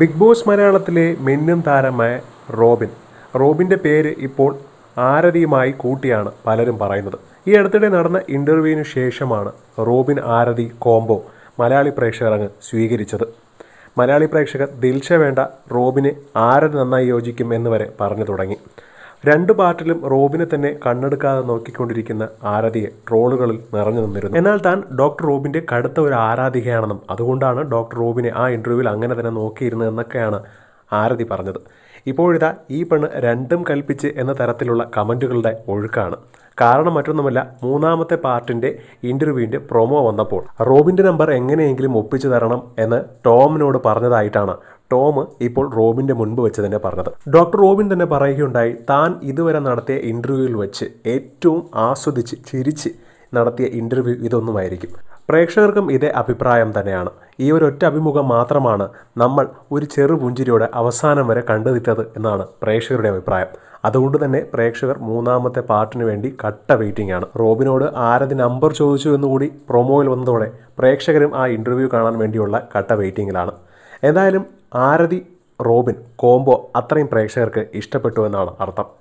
big boss മലയാളത്തിലെ മിന്നും താരമായ റോബിൻ റോബിൻ്റെ പേര് ഇപ്പോൾ ആരതിയുമായി കൂട്ടിയാണ് പലരും പറയുന്നത് ഈ അടുത്തിടെ നടന്ന ഇൻ്റർവ്യൂവിന് ശേഷമാണ് റോബിൻ ആരതി കോംബോ മലയാളി പ്രേക്ഷകർ അങ്ങ് സ്വീകരിച്ചത് മലയാളി പ്രേക്ഷകർ ദിൽഷ വേണ്ട റോബിന് ആരതി നന്നായി യോജിക്കും എന്ന് വരെ പറഞ്ഞു തുടങ്ങി രണ്ട് പാർട്ടിലും റോബിനെ തന്നെ കണ്ണെടുക്കാതെ നോക്കിക്കൊണ്ടിരിക്കുന്ന ആരാധിയെ ട്രോളുകളിൽ നിറഞ്ഞു നിന്നിരുന്നു എന്നാൽ താൻ ഡോക്ടർ റോബിന്റെ കടുത്ത ഒരു ആരാധികയാണെന്നും അതുകൊണ്ടാണ് ഡോക്ടർ റോബിനെ ആ ഇന്റർവ്യൂവിൽ അങ്ങനെ തന്നെ നോക്കിയിരുന്നതെന്നൊക്കെയാണ് ആരതി പറഞ്ഞത് ഇപ്പോഴിതാ ഈ പെണ്ണ് രണ്ടും കൽപ്പിച്ച് എന്ന തരത്തിലുള്ള കമൻറ്റുകളുടെ ഒഴുക്കാണ് കാരണം മറ്റൊന്നുമല്ല മൂന്നാമത്തെ പാർട്ടിൻ്റെ ഇൻ്റർവ്യൂവിൻ്റെ പ്രൊമോ വന്നപ്പോൾ റോബിൻ്റെ നമ്പർ എങ്ങനെയെങ്കിലും ഒപ്പിച്ചു തരണം എന്ന് ടോമിനോട് പറഞ്ഞതായിട്ടാണ് ടോം ഇപ്പോൾ റോബിൻ്റെ മുൻപ് വെച്ച് തന്നെ പറഞ്ഞത് ഡോക്ടർ റോബിൻ തന്നെ പറയുകയുണ്ടായി താൻ ഇതുവരെ നടത്തിയ ഇൻ്റർവ്യൂവിൽ വെച്ച് ഏറ്റവും ആസ്വദിച്ച് ചിരിച്ച് നടത്തിയ ഇൻ്റർവ്യൂ ഇതൊന്നുമായിരിക്കും പ്രേക്ഷകർക്കും ഇതേ അഭിപ്രായം തന്നെയാണ് ഈ ഒരു ഒറ്റ അഭിമുഖം മാത്രമാണ് നമ്മൾ ഒരു ചെറു പുഞ്ചിരിയോടെ അവസാനം വരെ കണ്ടുനിറ്റത് എന്നാണ് പ്രേക്ഷകരുടെ അഭിപ്രായം അതുകൊണ്ട് തന്നെ പ്രേക്ഷകർ മൂന്നാമത്തെ പാർട്ടിന് വേണ്ടി കട്ട വെയിറ്റിംഗ് ആണ് റോബിനോട് ആരതി നമ്പർ ചോദിച്ചു എന്നുകൂടി പ്രൊമോയിൽ വന്നതോടെ പ്രേക്ഷകരും ആ ഇൻ്റർവ്യൂ കാണാൻ വേണ്ടിയുള്ള കട്ട വെയിറ്റിങ്ങിലാണ് എന്തായാലും ആരതി റോബിൻ കോംബോ അത്രയും പ്രേക്ഷകർക്ക് ഇഷ്ടപ്പെട്ടു എന്നാണ് അർത്ഥം